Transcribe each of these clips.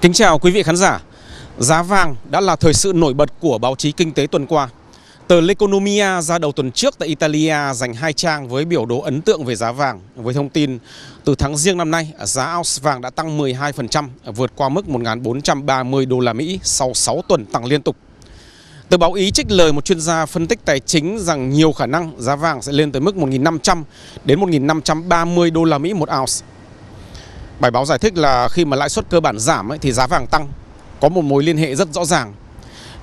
Kính chào quý vị khán giả. Giá vàng đã là thời sự nổi bật của báo chí kinh tế tuần qua. Tờ L'Economia ra đầu tuần trước tại Italia dành hai trang với biểu đồ ấn tượng về giá vàng với thông tin từ tháng riêng năm nay giá ounce vàng đã tăng 12% vượt qua mức 1.430 đô la Mỹ sau 6 tuần tăng liên tục. Tờ báo Ý trích lời một chuyên gia phân tích tài chính rằng nhiều khả năng giá vàng sẽ lên tới mức 1.500 đến 1.530 đô la Mỹ một ounce Bài báo giải thích là khi mà lãi suất cơ bản giảm ấy, thì giá vàng tăng, có một mối liên hệ rất rõ ràng.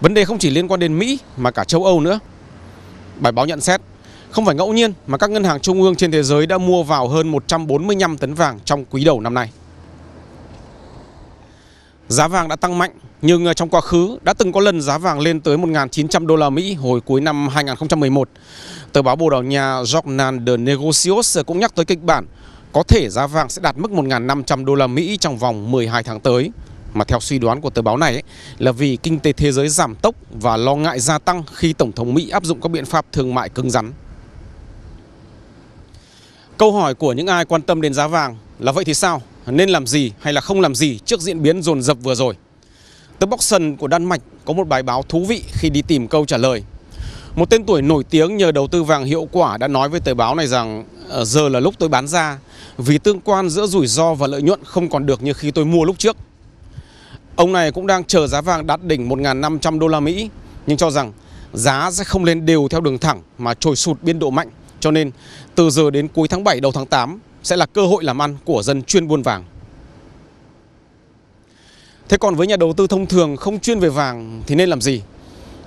Vấn đề không chỉ liên quan đến Mỹ mà cả châu Âu nữa. Bài báo nhận xét, không phải ngẫu nhiên mà các ngân hàng trung ương trên thế giới đã mua vào hơn 145 tấn vàng trong quý đầu năm nay. Giá vàng đã tăng mạnh nhưng ờ, trong quá khứ đã từng có lần giá vàng lên tới 1.900 đô la Mỹ hồi cuối năm 2011. Tờ báo Bồ Đào Nha Jornal de Negocios cũng nhắc tới kịch bản có thể giá vàng sẽ đạt mức 1.500 đô la Mỹ trong vòng 12 tháng tới. Mà theo suy đoán của tờ báo này ấy, là vì kinh tế thế giới giảm tốc và lo ngại gia tăng khi Tổng thống Mỹ áp dụng các biện pháp thương mại cứng rắn. Câu hỏi của những ai quan tâm đến giá vàng là vậy thì sao? Nên làm gì hay là không làm gì trước diễn biến dồn dập vừa rồi? Tờ Boxen của Đan Mạch có một bài báo thú vị khi đi tìm câu trả lời một tên tuổi nổi tiếng nhờ đầu tư vàng hiệu quả đã nói với tờ báo này rằng ờ, giờ là lúc tôi bán ra vì tương quan giữa rủi ro và lợi nhuận không còn được như khi tôi mua lúc trước. Ông này cũng đang chờ giá vàng đạt đỉnh 1.500 đô la Mỹ nhưng cho rằng giá sẽ không lên đều theo đường thẳng mà trồi sụt biên độ mạnh. Cho nên từ giờ đến cuối tháng 7 đầu tháng 8 sẽ là cơ hội làm ăn của dân chuyên buôn vàng. Thế còn với nhà đầu tư thông thường không chuyên về vàng thì nên làm gì?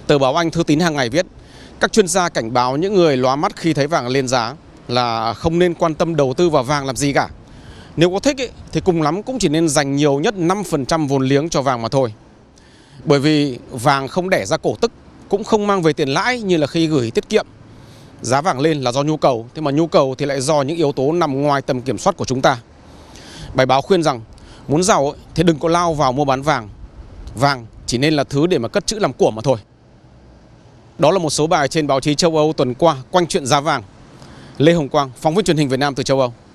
Tờ báo Anh thư tín hàng ngày viết các chuyên gia cảnh báo những người lóa mắt khi thấy vàng lên giá là không nên quan tâm đầu tư vào vàng làm gì cả. Nếu có thích ý, thì cùng lắm cũng chỉ nên dành nhiều nhất 5% vốn liếng cho vàng mà thôi. Bởi vì vàng không đẻ ra cổ tức, cũng không mang về tiền lãi như là khi gửi tiết kiệm. Giá vàng lên là do nhu cầu, thế mà nhu cầu thì lại do những yếu tố nằm ngoài tầm kiểm soát của chúng ta. Bài báo khuyên rằng muốn giàu thì đừng có lao vào mua bán vàng. Vàng chỉ nên là thứ để mà cất trữ làm của mà thôi. Đó là một số bài trên báo chí châu Âu tuần qua quanh chuyện giá vàng. Lê Hồng Quang, phóng viên truyền hình Việt Nam từ châu Âu.